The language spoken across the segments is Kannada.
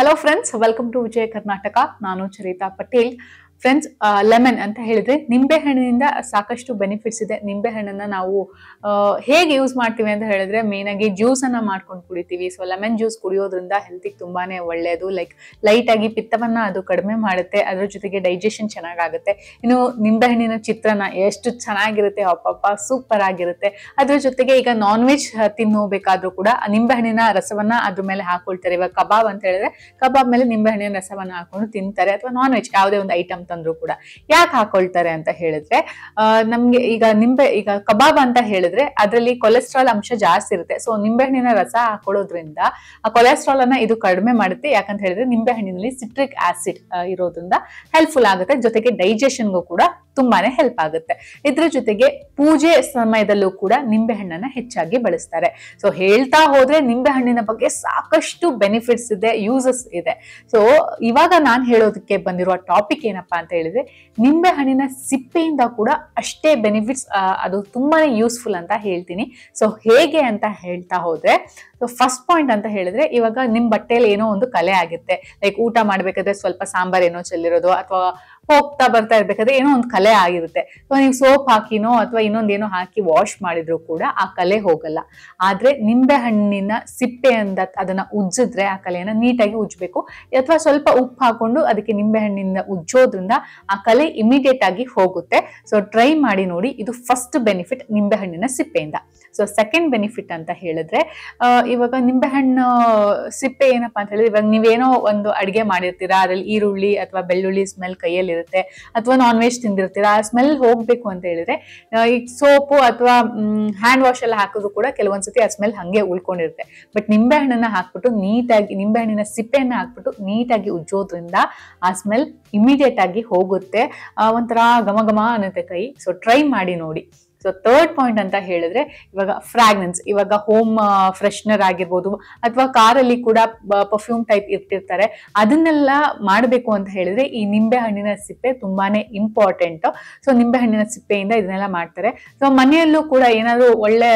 hello friends welcome to Vijay Karnataka नानु चरिता पटेल ಫ್ರೆಂಡ್ಸ್ ಲೆಮನ್ ಅಂತ ಹೇಳಿದ್ರೆ ಹಣ್ಣಿನಿಂದ ಸಾಕಷ್ಟು ಬೆನಿಫಿಟ್ಸ್ ಇದೆ ನಿಂಬೆಹಣ್ಣನ್ನು ನಾವು ಹೇಗೆ ಯೂಸ್ ಮಾಡ್ತೀವಿ ಅಂತ ಹೇಳಿದ್ರೆ ಜ್ಯೂಸ್ ಅನ್ನ ಮಾಡ್ಕೊಂಡು ಕುಡಿತೀವಿ ಸೊ ಲೆಮನ್ ಜ್ಯೂಸ್ ಕುಡಿಯೋದ್ರಿಂದ ಹೆಲ್ತಿಗೆ ತುಂಬಾನೇ ಒಳ್ಳೆಯದು ಲೈಕ್ ಲೈಟ್ ಆಗಿ ಪಿತ್ತವನ್ನ ಅದು ಕಡಿಮೆ ಮಾಡುತ್ತೆ ಅದ್ರ ಜೊತೆಗೆ ಡೈಜೆಷನ್ ಚೆನ್ನಾಗಾಗುತ್ತೆ ಇನ್ನು ನಿಂಬೆಹಣ್ಣಿನ ಚಿತ್ರನ ಎಷ್ಟು ಚೆನ್ನಾಗಿರುತ್ತೆ ಅಪ್ಪ ಸೂಪರ್ ಆಗಿರುತ್ತೆ ಅದ್ರ ಜೊತೆಗೆ ಈಗ ನಾನ್ ವೆಜ್ ತಿನ್ನಬೇಕಾದ್ರೂ ಕೂಡ ನಿಂಬೆಹಣ್ಣಿನ ರಸವನ್ನ ಅದ್ರ ಮೇಲೆ ಹಾಕೊಳ್ತಾರೆ ಇವಾಗ ಕಬಾಬ್ ಅಂತ ಹೇಳಿದ್ರೆ ಕಬಾಬ್ ಮೇಲೆ ನಿಂಬೆಹಣ್ಣಿನ ರಸವನ್ನು ಹಾಕೊಂಡು ತಿಂತಾರೆ ಅಥವಾ ನಾನ್ ವೆಜ್ ಯಾವುದೇ ಒಂದು ಐಟಮ್ ಅಂತಂದ್ರು ಕೂಡ ಯಾಕೆ ಹಾಕೊಳ್ತಾರೆ ಅಂತ ಹೇಳಿದ್ರೆ ನಮ್ಗೆ ಈಗ ನಿಂಬೆ ಈಗ ಕಬಾಬ್ ಅಂತ ಹೇಳಿದ್ರೆ ಅದರಲ್ಲಿ ಕೊಲೆಸ್ಟ್ರಾಲ್ ಅಂಶ ಜಾಸ್ತಿ ಇರುತ್ತೆ ಸೊ ನಿಂಬೆಹಣ್ಣಿನ ರಸ ಹಾಕೊಳ್ಳೋದ್ರಿಂದ ಆ ಕೊಲೆಸ್ಟ್ರಾಲ್ ಅನ್ನ ಇದು ಕಡಿಮೆ ಮಾಡುತ್ತೆ ಯಾಕಂತ ಹೇಳಿದ್ರೆ ನಿಂಬೆಹಣ್ಣಿನಲ್ಲಿ ಸಿಟ್ರಿಕ್ ಆಸಿಡ್ ಇರೋದ್ರಿಂದ ಹೆಲ್ಪ್ಫುಲ್ ಆಗುತ್ತೆ ಜೊತೆಗೆ ಡೈಜೆಷನ್ಗೂ ಕೂಡ ತುಂಬಾನೇ ಹೆಲ್ಪ್ ಆಗುತ್ತೆ ಇದ್ರ ಜೊತೆಗೆ ಪೂಜೆ ಸಮಯದಲ್ಲೂ ಕೂಡ ನಿಂಬೆ ಹೆಚ್ಚಾಗಿ ಬಳಸ್ತಾರೆ ಸೊ ಹೇಳ್ತಾ ಹೋದ್ರೆ ನಿಂಬೆ ಹಣ್ಣಿನ ಬಗ್ಗೆ ಸಾಕಷ್ಟು ಬೆನಿಫಿಟ್ಸ್ ಇದೆ ಯೂಸಸ್ ಇದೆ ಸೊ ಇವಾಗ ನಾನು ಹೇಳೋದಕ್ಕೆ ಬಂದಿರುವ ಟಾಪಿಕ್ ಏನಪ್ಪಾ ಅಂತ ಹೇಳಿದ್ರೆ ನಿಂಬೆ ಹಣ್ಣಿನ ಸಿಪ್ಪೆಯಿಂದ ಕೂಡ ಅಷ್ಟೇ ಬೆನಿಫಿಟ್ಸ್ ಅದು ತುಂಬಾನೇ ಯೂಸ್ಫುಲ್ ಅಂತ ಹೇಳ್ತೀನಿ ಸೊ ಹೇಗೆ ಅಂತ ಹೇಳ್ತಾ ಹೋದ್ರೆ ಸೊ ಫಸ್ಟ್ ಪಾಯಿಂಟ್ ಅಂತ ಹೇಳಿದ್ರೆ ಇವಾಗ ನಿಮ್ ಬಟ್ಟೆಯಲ್ಲಿ ಏನೋ ಒಂದು ಕಲೆ ಆಗುತ್ತೆ ಲೈಕ್ ಊಟ ಮಾಡ್ಬೇಕಾದ್ರೆ ಸ್ವಲ್ಪ ಸಾಂಬಾರ್ ಏನೋ ಚೆಲ್ಲಿರೋದು ಅಥವಾ ಹೋಗ್ತಾ ಬರ್ತಾ ಇರ್ಬೇಕಾದ್ರೆ ಏನೋ ಒಂದು ಕಲೆ ಆಗಿರುತ್ತೆ ಸೊ ನೀವು ಸೋಪ್ ಹಾಕಿನೋ ಅಥವಾ ಇನ್ನೊಂದೇನೋ ಹಾಕಿ ವಾಶ್ ಮಾಡಿದ್ರು ಕೂಡ ಆ ಕಲೆ ಹೋಗಲ್ಲ ಆದ್ರೆ ನಿಂಬೆ ಹಣ್ಣಿನ ಸಿಪ್ಪೆಯಿಂದ ಅದನ್ನ ಉಜ್ಜಿದ್ರೆ ಆ ಕಲೆಯನ್ನ ನೀಟಾಗಿ ಉಜ್ಜಬೇಕು ಅಥವಾ ಸ್ವಲ್ಪ ಉಪ್ಪು ಹಾಕೊಂಡು ಅದಕ್ಕೆ ನಿಂಬೆ ಹಣ್ಣಿಂದ ಉಜ್ಜೋದ್ರಿಂದ ಆ ಕಲೆ ಇಮಿಡಿಯೇಟ್ ಆಗಿ ಹೋಗುತ್ತೆ ಸೊ ಟ್ರೈ ಮಾಡಿ ನೋಡಿ ಇದು ಫಸ್ಟ್ ಬೆನಿಫಿಟ್ ನಿಂಬೆ ಹಣ್ಣಿನ ಸಿಪ್ಪೆಯಿಂದ ಸೊ ಸೆಕೆಂಡ್ ಬೆನಿಫಿಟ್ ಅಂತ ಹೇಳಿದ್ರೆ ಇವಾಗ ನಿಂಬೆಹಣ್ಣು ಸಿಪ್ಪೆ ಏನಪ್ಪಾ ಅಂತ ಹೇಳಿದ್ರೆ ಇವಾಗ ನೀವೇನೋ ಒಂದು ಅಡಿಗೆ ಮಾಡಿರ್ತೀರಾ ಅದ್ರಲ್ಲಿ ಈರುಳ್ಳಿ ಅಥವಾ ಬೆಳ್ಳುಳ್ಳಿ ಸ್ಮೆಲ್ ಕೈಯಲ್ಲಿ ಇರುತ್ತೆ ಅಥವಾ ನಾನ್ ವೆಜ್ ತಿಂದಿರ್ತೀರಾ ಆ ಸ್ಮೆಲ್ ಹೋಗ್ಬೇಕು ಅಂತ ಹೇಳಿದ್ರೆ ಈ ಸೋಪು ಅಥವಾ ಹ್ಯಾಂಡ್ ವಾಶ್ ಎಲ್ಲ ಹಾಕಿದ್ರು ಕೂಡ ಕೆಲವೊಂದ್ಸತಿ ಆ ಸ್ಮೆಲ್ ಹಂಗೆ ಉಳ್ಕೊಂಡಿರುತ್ತೆ ಬಟ್ ನಿಂಬೆಹಣ್ಣನ್ನ ಹಾಕ್ಬಿಟ್ಟು ನೀಟಾಗಿ ನಿಂಬೆಹಣ್ಣಿನ ಸಿಪ್ಪೆಯನ್ನು ಹಾಕ್ಬಿಟ್ಟು ನೀಟಾಗಿ ಉಜ್ಜೋದ್ರಿಂದ ಆ ಸ್ಮೆಲ್ ಇಮಿಡಿಯೇಟ್ ಆಗಿ ಹೋಗುತ್ತೆ ಒಂಥರ ಘಮ ಘಮ ಅನ್ನುತ್ತೆ ಕೈ ಸೊ ಟ್ರೈ ಮಾಡಿ ನೋಡಿ ಸೊ ಥರ್ಡ್ ಪಾಯಿಂಟ್ ಅಂತ ಹೇಳಿದ್ರೆ ಇವಾಗ ಫ್ರಾಗ್ರೆನ್ಸ್ ಇವಾಗ ಹೋಮ್ ಫ್ರೆಶ್ನರ್ ಆಗಿರ್ಬೋದು ಅಥವಾ ಕಾರಲ್ಲಿ ಕೂಡ ಪರ್ಫ್ಯೂಮ್ ಟೈಪ್ ಇರ್ತಿರ್ತಾರೆ ಅದನ್ನೆಲ್ಲ ಮಾಡಬೇಕು ಅಂತ ಹೇಳಿದ್ರೆ ಈ ನಿಂಬೆ ಹಣ್ಣಿನ ಸಿಪ್ಪೆ ತುಂಬಾನೇ ಇಂಪಾರ್ಟೆಂಟ್ ಸೊ ನಿಂಬೆ ಹಣ್ಣಿನ ಸಿಪ್ಪೆಯಿಂದ ಇದನ್ನೆಲ್ಲ ಮಾಡ್ತಾರೆ ಸೊ ಮನೆಯಲ್ಲೂ ಕೂಡ ಏನಾದರೂ ಒಳ್ಳೆ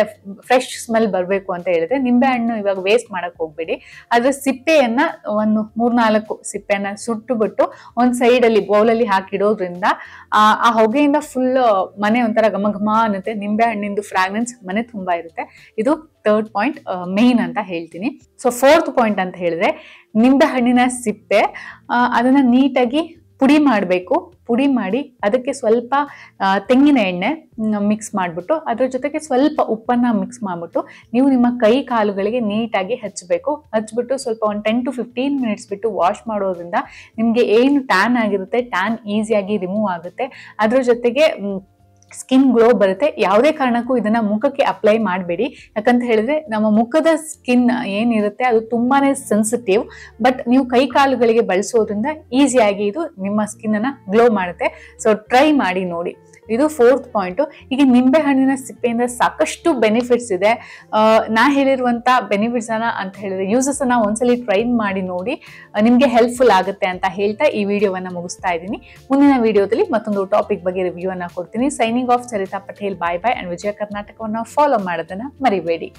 ಫ್ರೆಶ್ ಸ್ಮೆಲ್ ಬರಬೇಕು ಅಂತ ಹೇಳಿದ್ರೆ ನಿಂಬೆ ಹಣ್ಣು ಇವಾಗ ವೇಸ್ಟ್ ಮಾಡಕ್ ಹೋಗ್ಬೇಡಿ ಅದ್ರ ಸಿಪ್ಪೆಯನ್ನ ಒಂದು ಮೂರ್ನಾಲ್ಕು ಸಿಪ್ಪೆಯನ್ನ ಸುಟ್ಟು ಬಿಟ್ಟು ಒಂದ್ ಸೈಡ್ ಅಲ್ಲಿ ಬೌಲಲ್ಲಿ ಹಾಕಿಡೋದ್ರಿಂದ ಆ ಹೊಗೆಯಿಂದ ಫುಲ್ ಮನೆ ಒಂಥರ ಘಮ ಘಮ ಅನ್ನತ್ತೆ ನಿಂಬೆ ಹಣ್ಣಿಂದು ಫ್ರಾಗ್ರೆನ್ಸ್ ಮನೆ ತುಂಬಾ ಇರುತ್ತೆ ಇದು ತರ್ಡ್ ಪಾಯಿಂಟ್ ಮೇನ್ ಅಂತ ಹೇಳ್ತೀನಿ ಸೊ ಫೋರ್ತ್ ಪಾಯಿಂಟ್ ಅಂತ ಹೇಳಿದ್ರೆ ನಿಂಬೆ ಹಣ್ಣಿನ ಸಿಪ್ಪೆ ಅದನ್ನ ನೀಟಾಗಿ ಪುಡಿ ಮಾಡಬೇಕು ಪುಡಿ ಮಾಡಿ ಅದಕ್ಕೆ ಸ್ವಲ್ಪ ತೆಂಗಿನ ಎಣ್ಣೆ ಮಿಕ್ಸ್ ಮಾಡಿಬಿಟ್ಟು ಅದ್ರ ಜೊತೆಗೆ ಸ್ವಲ್ಪ ಉಪ್ಪನ್ನು ಮಿಕ್ಸ್ ಮಾಡಿಬಿಟ್ಟು ನೀವು ನಿಮ್ಮ ಕೈ ಕಾಲುಗಳಿಗೆ ನೀಟಾಗಿ ಹಚ್ಚಬೇಕು ಹಚ್ಬಿಟ್ಟು ಸ್ವಲ್ಪ ಒಂದು ಟೆನ್ ಟು ಫಿಫ್ಟೀನ್ ಮಿನಿಟ್ಸ್ ಬಿಟ್ಟು ವಾಶ್ ಮಾಡೋದ್ರಿಂದ ನಿಮಗೆ ಏನು ಟ್ಯಾನ್ ಆಗಿರುತ್ತೆ ಟ್ಯಾನ್ ಈಸಿಯಾಗಿ ರಿಮೂವ್ ಆಗುತ್ತೆ ಅದ್ರ ಜೊತೆಗೆ ಸ್ಕಿನ್ ಗ್ಲೋ ಬರುತ್ತೆ ಯಾವುದೇ ಕಾರಣಕ್ಕೂ ಇದನ್ನ ಮುಖಕ್ಕೆ ಅಪ್ಲೈ ಮಾಡಬೇಡಿ ಯಾಕಂತ ಹೇಳಿದ್ರೆ ನಮ್ಮ ಮುಖದ ಸ್ಕಿನ್ ಏನಿರುತ್ತೆ ಅದು ತುಂಬಾನೇ ಸೆನ್ಸಿಟಿವ್ ಬಟ್ ನೀವು ಕೈ ಕಾಲುಗಳಿಗೆ ಬಳಸೋದ್ರಿಂದ ಈಸಿಯಾಗಿ ಇದು ನಿಮ್ಮ ಸ್ಕಿನ್ ಅನ್ನ ಗ್ಲೋ ಮಾಡುತ್ತೆ ಸೊ ಟ್ರೈ ಮಾಡಿ ನೋಡಿ ಇದು ಫೋರ್ತ್ ಪಾಯಿಂಟು ಈಗ ನಿಂಬೆ ಹಣ್ಣಿನ ಸಿಪ್ಪೆಯಿಂದ ಸಾಕಷ್ಟು ಬೆನಿಫಿಟ್ಸ್ ಇದೆ ನಾ ಹೇಳಿರುವಂಥ ಅನ್ನ ಅಂತ ಹೇಳಿದ್ರೆ ಅನ್ನ ಒಂದ್ಸಲಿ ಟ್ರೈನ್ ಮಾಡಿ ನೋಡಿ ನಿಮಗೆ ಹೆಲ್ಪ್ಫುಲ್ ಆಗುತ್ತೆ ಅಂತ ಹೇಳ್ತಾ ಈ ವಿಡಿಯೋವನ್ನು ಮುಗಿಸ್ತಾ ಇದ್ದೀನಿ ಮುಂದಿನ ವಿಡಿಯೋದಲ್ಲಿ ಮತ್ತೊಂದು ಟಾಪಿಕ್ ಬಗ್ಗೆ ರಿವ್ಯೂ ಅನ್ನು ಕೊಡ್ತೀನಿ signing off Charita Patel bye bye and Vijaya ಕರ್ನಾಟಕವನ್ನು ಫಾಲೋ ಮಾಡೋದನ್ನು ಮರಿಬೇಡಿ